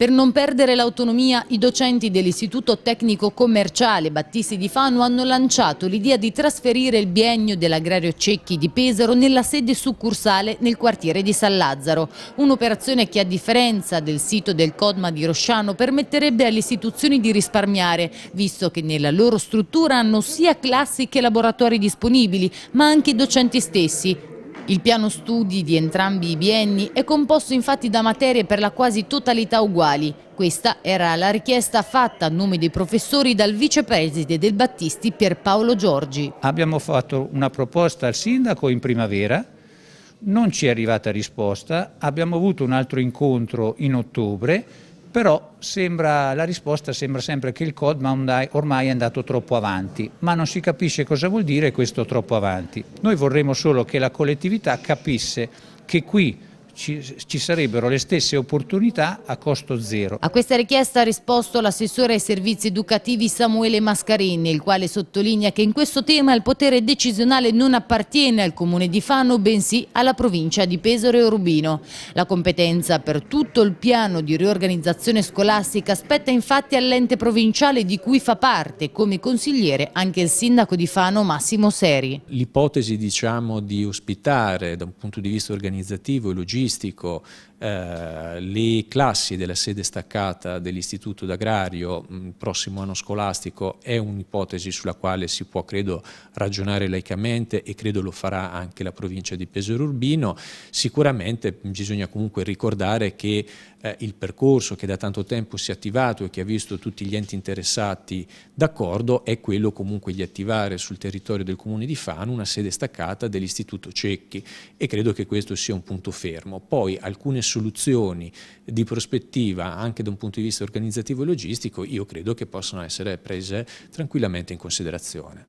Per non perdere l'autonomia, i docenti dell'Istituto Tecnico Commerciale Battisti di Fano hanno lanciato l'idea di trasferire il biennio dell'agrario Cecchi di Pesaro nella sede succursale nel quartiere di San Lazzaro. Un'operazione che a differenza del sito del Codma di Rosciano permetterebbe alle istituzioni di risparmiare, visto che nella loro struttura hanno sia classi che laboratori disponibili, ma anche i docenti stessi, il piano studi di entrambi i bienni è composto infatti da materie per la quasi totalità uguali. Questa era la richiesta fatta a nome dei professori dal vicepreside del Battisti Pierpaolo Giorgi. Abbiamo fatto una proposta al sindaco in primavera, non ci è arrivata risposta, abbiamo avuto un altro incontro in ottobre però sembra, la risposta sembra sempre che il Codman ormai è andato troppo avanti, ma non si capisce cosa vuol dire questo troppo avanti. Noi vorremmo solo che la collettività capisse che qui ci, ci sarebbero le stesse opportunità a costo zero. A questa richiesta ha risposto l'assessore ai servizi educativi Samuele Mascarini, il quale sottolinea che in questo tema il potere decisionale non appartiene al comune di Fano, bensì alla provincia di Pesaro e Rubino. La competenza per tutto il piano di riorganizzazione scolastica spetta infatti all'ente provinciale di cui fa parte come consigliere anche il sindaco di Fano Massimo Seri. L'ipotesi diciamo, di ospitare da un punto di vista organizzativo e logistico agro eh, le classi della sede staccata dell'Istituto d'Agrario mm, prossimo anno scolastico è un'ipotesi sulla quale si può, credo, ragionare laicamente e credo lo farà anche la provincia di Pesaro Urbino. Sicuramente bisogna comunque ricordare che eh, il percorso che da tanto tempo si è attivato e che ha visto tutti gli enti interessati d'accordo è quello comunque di attivare sul territorio del comune di Fano una sede staccata dell'Istituto Cecchi e credo che questo sia un punto fermo poi alcune soluzioni di prospettiva anche da un punto di vista organizzativo e logistico, io credo che possano essere prese tranquillamente in considerazione.